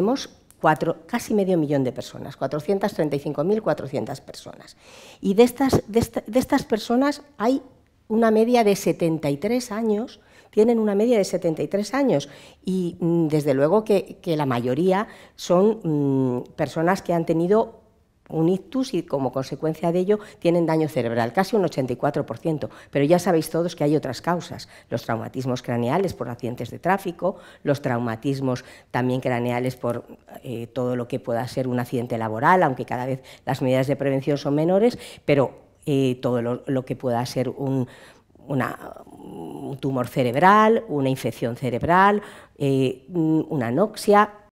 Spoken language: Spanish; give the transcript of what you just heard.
tenemos cuatro, casi medio millón de personas, 435.400 personas. Y de estas, de, estas personas hay una media de 73 años, tienen una media de 73 años y mm, desde luego que, la mayoría son mm, personas que han tenido un ictus y como consecuencia de ello tienen daño cerebral, casi un 84%, pero ya sabéis todos que hay otras causas, los traumatismos craneales por accidentes de tráfico, los traumatismos también craneales por eh, todo lo que pueda ser un accidente laboral, aunque cada vez las medidas de prevención son menores, pero eh, todo lo, que pueda ser un tumor cerebral, una infección cerebral, eh, una anoxia,